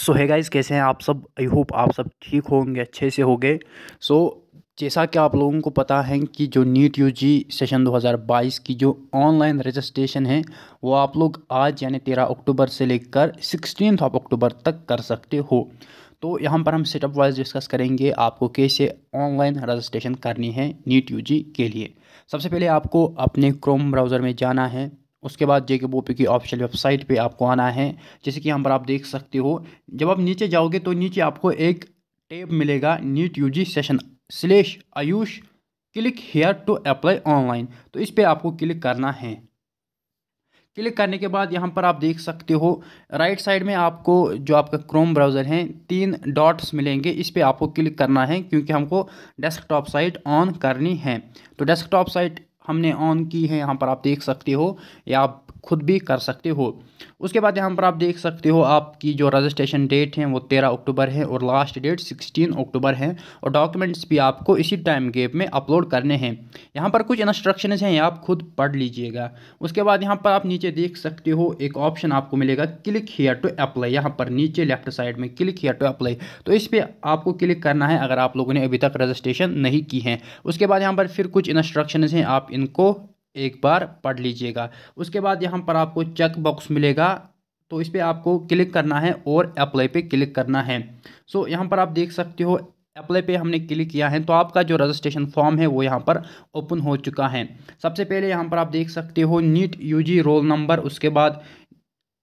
सो है गाइज़ कैसे हैं आप सब आई होप आप सब ठीक होंगे अच्छे से होंगे सो so, जैसा कि आप लोगों को पता है कि जो नीट यू जी सेशन 2022 की जो ऑनलाइन रजिस्ट्रेशन है वो आप लोग आज यानी 13 अक्टूबर से लेकर सिक्सटीन ऑफ अक्टूबर तक कर सकते हो तो यहाँ पर हम सेटअप वाइज डिस्कस करेंगे आपको कैसे ऑनलाइन रजिस्ट्रेशन करनी है नीट यू के लिए सबसे पहले आपको अपने क्रोम ब्राउज़र में जाना है उसके बाद जे के बोपी की ऑफिशियल वेबसाइट पे आपको आना है जैसे कि यहाँ पर आप देख सकते हो जब आप नीचे जाओगे तो नीचे आपको एक टेब मिलेगा NEET U G session slash Ayush click here to apply online तो इस पर आपको क्लिक करना है क्लिक करने के बाद यहाँ पर आप देख सकते हो राइट साइड में आपको जो आपका क्रोम ब्राउज़र है तीन डॉट्स मिलेंगे इस पर आपको क्लिक करना है क्योंकि हमको डेस्कटॉप साइट ऑन करनी है तो डेस्कटॉप साइट हमने ऑन की है यहाँ पर आप देख सकते हो या आप खुद भी कर सकते हो उसके बाद यहाँ पर आप देख सकते हो आपकी जो रजिस्ट्रेशन डेट है वो तेरह अक्टूबर है और लास्ट डेट सिक्सटीन अक्टूबर है और डॉक्यूमेंट्स भी आपको इसी टाइम गेप में अपलोड करने हैं यहाँ पर कुछ इंस्ट्रक्शन हैं आप खुद पढ़ लीजिएगा उसके बाद यहाँ पर आप नीचे देख सकते हो एक ऑप्शन आपको मिलेगा क्लिक हेयर टू अप्लाई यहाँ पर नीचे लेफ्ट साइड में क्लिक हेयर टू अप्लाई तो इस पर आपको क्लिक करना है अगर आप लोगों ने अभी तक रजिस्ट्रेशन नहीं की है उसके बाद यहाँ पर फिर कुछ इंस्ट्रक्शन हैं आप इनको एक बार पढ़ लीजिएगा उसके बाद यहाँ पर आपको चेक बॉक्स मिलेगा तो इस पर आपको क्लिक करना है और अप्लाई पे क्लिक करना है सो so, यहाँ पर आप देख सकते हो अप्लाई पे हमने क्लिक किया है तो आपका जो रजिस्ट्रेशन फॉर्म है वो यहाँ पर ओपन हो चुका है सबसे पहले यहाँ पर आप देख सकते हो नीट यूजी रोल नंबर उसके बाद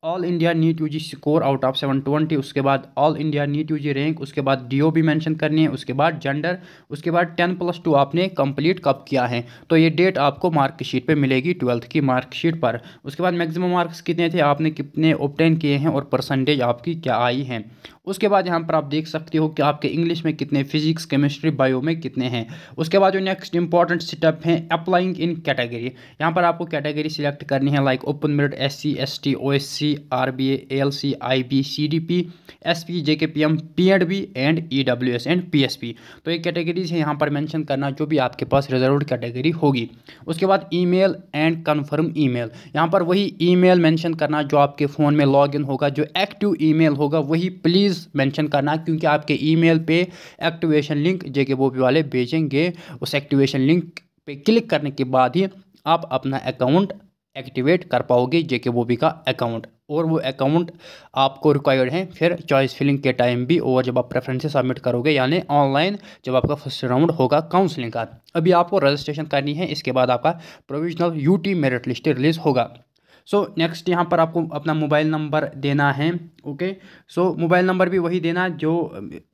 all India NEET UG score out of seven twenty उसके बाद all India NEET UG rank उसके बाद ओ भी मेंशन करनी है उसके बाद जेंडर उसके बाद टेन प्लस टू आपने कंप्लीट कब किया है तो ये डेट आपको मार्कशीट पे मिलेगी ट्वेल्थ की मार्कशीट पर उसके बाद मैक्सिमम मार्क्स कितने थे आपने कितने ओपटेन किए हैं और परसेंटेज आपकी क्या आई है उसके बाद यहाँ पर आप देख सकते हो कि आपके इंग्लिश में कितने फिजिक्स केमिस्ट्री बायो में कितने हैं उसके बाद जो नेक्स्ट इंपॉर्टेंट स्टेप हैं अप्लाइंग इन कैटेगरी यहाँ पर आपको कैटेगरी सिलेक्ट करनी है like open merit S C S T O S C R B L C I B C D P S P J K P M P and B and E W S and P S P तो ये categories हैं यहाँ पर mention करना जो भी आपके पास reserve category होगी उसके बाद email and confirm email यहाँ पर वही ई मेल मैंशन करना जो आपके फ़ोन में लॉग इन होगा जो एक्टिव ई मेल होगा वही प्लीज़ रिक्वायरमेंट्स मेंशन करना क्योंकि आपके ईमेल पे एक्टिवेशन लिंक जे के बॉबी वाले भेजेंगे उस एक्टिवेशन लिंक पे क्लिक करने के बाद ही आप अपना अकाउंट एक्टिवेट कर पाओगे जे के बॉबी का अकाउंट और वो अकाउंट आपको रिक्वायर्ड है फिर चॉइस फिलिंग के टाइम भी और जब आप प्रेफरेंसेस सबमिट करोगे यानी ऑनलाइन जब आपका फर्स्ट राउंड होगा काउंसलिंग का अभी आपको रजिस्ट्रेशन करनी है इसके बाद आपका provisional UT merit list release होगा सो नेक्स्ट यहाँ पर आपको अपना मोबाइल नंबर देना है ओके सो मोबाइल नंबर भी वही देना जो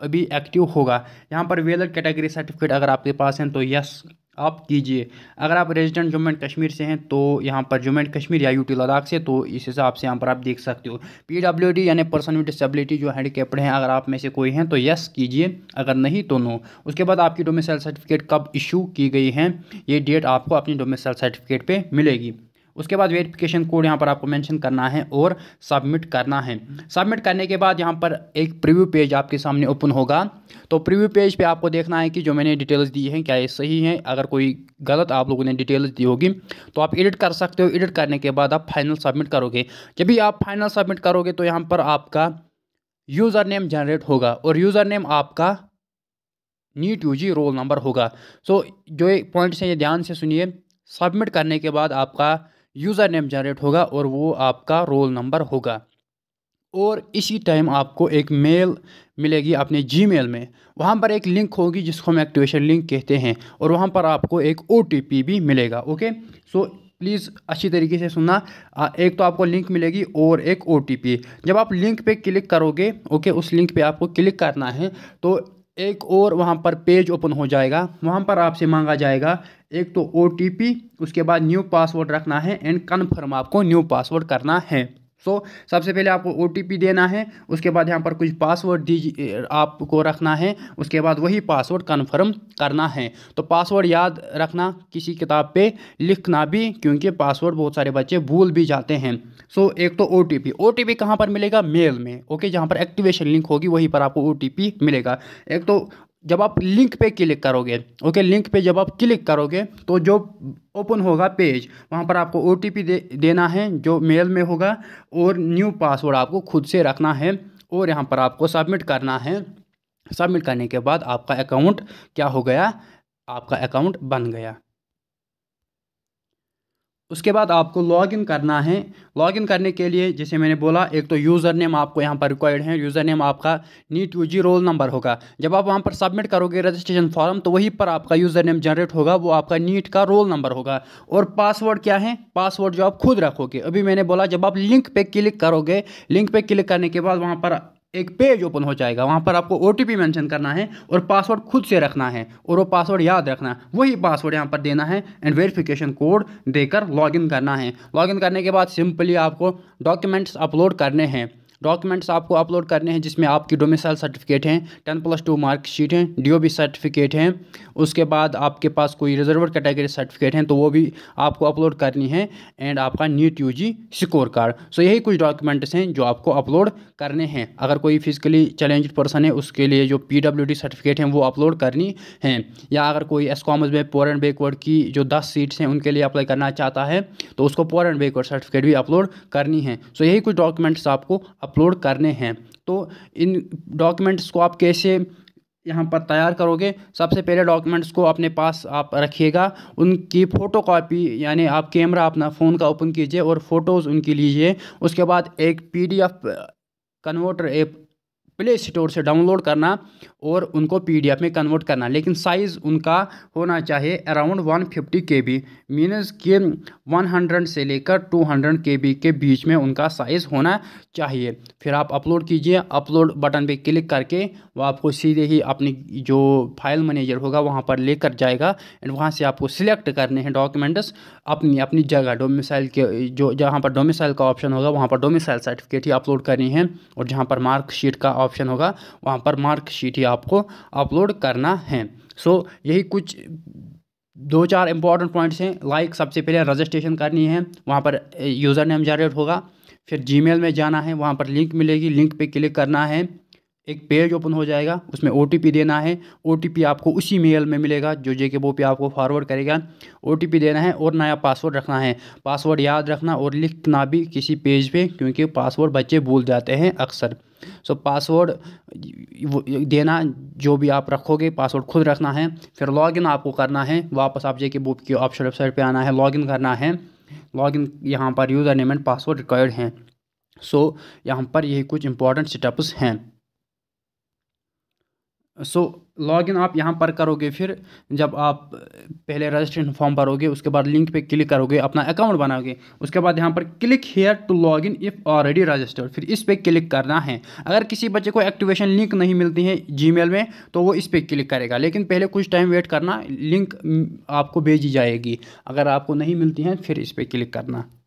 अभी एक्टिव होगा यहाँ पर वेलर कैटेगरी सर्टिफिकेट अगर आपके पास हैं तो यस आप कीजिए अगर आप रेजिडेंट जम्मू एंड कश्मीर से हैं तो यहाँ पर जम्मू एंड कश्मीर या यूटी लद्दाख से तो इस हिसाब से यहाँ पर आप देख सकते हो पी डब्ल्यू डी यानी पर्सन विद डिसेबिलिटी जो हैंडीकेप्ड हैं अगर आप में से कोई हैं तो यस कीजिए अगर नहीं तो नो उसके बाद आपकी डोमिसाइल सर्टिफिकेट कब इशू की गई है ये डेट आपको अपनी डोमिसाइल सर्टिफिकेट पर मिलेगी उसके बाद वेरिफिकेशन कोड यहाँ पर आपको मेंशन करना है और सबमिट करना है सबमिट करने के बाद यहाँ पर एक प्रीव्यू पेज आपके सामने ओपन होगा तो प्रीव्यू पेज पे आपको देखना है कि जो मैंने डिटेल्स दी हैं क्या ये सही हैं अगर कोई गलत आप लोगों ने डिटेल्स दी होगी तो आप एडिट कर सकते हो एडिट करने के बाद आप फाइनल सबमिट करोगे जब भी आप फाइनल सबमिट करोगे तो यहाँ पर आपका यूज़र नेम जनरेट होगा और यूज़र नेम आपका नीट जी रोल नंबर होगा सो so, जो पॉइंट्स हैं ये ध्यान से सुनिए सबमिट करने के बाद आपका यूज़र नेम जनरेट होगा और वो आपका रोल नंबर होगा और इसी टाइम आपको एक मेल मिलेगी अपने मेल में वहाँ पर एक लिंक होगी जिसको हम एक्टिवेशन लिंक कहते हैं और वहाँ पर आपको एक ओ भी मिलेगा ओके सो प्लीज़ अच्छी तरीके से सुनना एक तो आपको लिंक मिलेगी और एक ओ जब आप लिंक पे क्लिक करोगे ओके उस लिंक पे आपको क्लिक करना है तो एक और वहाँ पर पेज ओपन हो जाएगा वहाँ पर आपसे मांगा जाएगा एक तो ओ उसके बाद न्यू पासवर्ड रखना है एंड कन्फर्म आपको न्यू पासवर्ड करना है सो so, सबसे पहले आपको ओ देना है उसके बाद यहाँ पर कुछ पासवर्ड दीजिए आपको रखना है उसके बाद वही पासवर्ड कन्फर्म करना है तो पासवर्ड याद रखना किसी किताब पे लिखना भी क्योंकि पासवर्ड बहुत सारे बच्चे भूल भी जाते हैं सो so, एक तो O T P O T P कहाँ पर मिलेगा मेल में ओके जहाँ पर एक्टिवेशन लिंक होगी वहीं पर आपको ओ टी पी मिलेगा एक तो जब आप लिंक पे क्लिक करोगे ओके लिंक पे जब आप क्लिक करोगे तो जो ओपन होगा पेज वहाँ पर आपको ओ दे, देना है जो मेल में होगा और न्यू पासवर्ड आपको खुद से रखना है और यहाँ पर आपको सबमिट करना है सबमिट करने के बाद आपका अकाउंट क्या हो गया आपका अकाउंट बन गया उसके बाद आपको लॉगिन करना है लॉगिन करने के लिए जैसे मैंने बोला एक तो यूज़र नेम आपको यहाँ पर रिक्वायर्ड है यूज़र नेम आपका नीट यू रोल नंबर होगा जब आप वहाँ पर सबमिट करोगे रजिस्ट्रेशन फॉर्म तो वहीं पर आपका यूज़र नेम जनरेट होगा वो आपका नीट का रोल नंबर होगा और पासवर्ड क्या है पासवर्ड जो आप खुद रखोगे अभी मैंने बोला जब आप लिंक पर क्लिक करोगे लिंक पर क्लिक करने के बाद वहाँ पर एक पेज ओपन हो जाएगा वहाँ पर आपको ओ टी पी मैंशन करना है और पासवर्ड खुद से रखना है और वो पासवर्ड याद रखना है वही पासवर्ड यहाँ पर देना है एंड वेरिफिकेशन कोड देकर लॉगिन करना है लॉगिन करने के बाद सिंपली आपको डॉक्यूमेंट्स अपलोड करने हैं डॉक्यूमेंट्स आपको अपलोड करने हैं जिसमें आपकी डोमिसाइल सर्टिफिकेट हैं टेन प्लस टू मार्कशीट हैं डी सर्टिफिकेट हैं उसके बाद आपके पास कोई रिजर्व कैटेगरी सर्टिफिकेट हैं तो वो भी आपको अपलोड करनी है एंड आपका NEET U score card so यही कुछ डॉक्यूमेंट्स हैं जो आपको अपलोड करने हैं अगर कोई फिजिकली चैलेंज पर्सन है उसके लिए जो पी सर्टिफिकेट हैं वो अपलोड करनी है या अगर कोई एस कॉमर्स में पोर एंड बेकवर्ड की जो दस सीट्स हैं उनके लिए अप्लाई करना चाहता है तो उसको पोर एंड बैकवर्ड सर्टिफिकेट भी अपलोड करनी है सो यही कुछ डॉक्यूमेंट्स आपको अपलोड करने हैं तो इन डॉक्यूमेंट्स को आप कैसे यहाँ पर तैयार करोगे सबसे पहले डॉक्यूमेंट्स को अपने पास आप रखिएगा उनकी फ़ोटो कापी यानी आप कैमरा अपना फ़ोन का ओपन कीजिए और फ़ोटोज़ उनकी लीजिए उसके बाद एक PDF converter app play store से डाउनलोड करना और उनको पीडीएफ में कन्वर्ट करना लेकिन साइज़ उनका होना चाहिए around 150 fifty K B means कि 100 से लेकर 200 के बी के बीच में उनका साइज़ होना चाहिए फिर आप अपलोड कीजिए अपलोड बटन पे क्लिक करके वो आपको सीधे ही अपनी जो फाइल मैनेजर होगा वहाँ पर लेकर जाएगा एंड वहाँ से आपको सिलेक्ट करने हैं डॉक्यूमेंट्स अपनी अपनी जगह डोमिसाइल के जो जहाँ पर डोमिसाइल का ऑप्शन होगा वहाँ पर डोमिसाइल सर्टिफिकेट ही अपलोड करनी है और जहाँ पर मार्कशीट का ऑप्शन होगा वहाँ पर मार्कशीट ही आपको अपलोड करना है सो so, यही कुछ दो चार इंपॉर्टेंट पॉइंट्स हैं लाइक सबसे पहले रजिस्ट्रेशन करनी है वहाँ पर यूज़र नेम जनरेट होगा फिर जी में जाना है वहाँ पर लिंक मिलेगी लिंक पर क्लिक करना है एक पेज ओपन हो जाएगा उसमें ओ देना है ओ आपको उसी मेल में मिलेगा जो जे के वो पे आपको फॉरवर्ड करेगा ओ देना है और नया पासवर्ड रखना है पासवर्ड याद रखना और लिखना भी किसी पेज पे क्योंकि पासवर्ड बच्चे भूल जाते हैं अक्सर सो पासवर्ड देना जो भी आप रखोगे पासवर्ड खुद रखना है फिर लॉगिन आपको करना है वापस आप जेके बुक की ऑप्शन वेबसाइट पे आना है लॉगिन करना है लॉगिन यहाँ पर user name and password required हैं सो यहाँ पर यही कुछ इंपॉर्टेंट स्टेप्स हैं सो लॉगिन आप यहाँ पर करोगे फिर जब आप पहले रजिस्ट्रेशन फॉर्म भरोगे उसके बाद लिंक पे क्लिक करोगे अपना अकाउंट बनाओगे उसके बाद यहाँ पर click here to log in if already registered फिर इस पर क्लिक करना है अगर किसी बच्चे को एक्टिवेशन लिंक नहीं मिलती है जी में तो वो इस पर क्लिक करेगा लेकिन पहले कुछ टाइम वेट करना लिंक आपको भेजी जाएगी अगर आपको नहीं मिलती है फिर इस पर क्लिक करना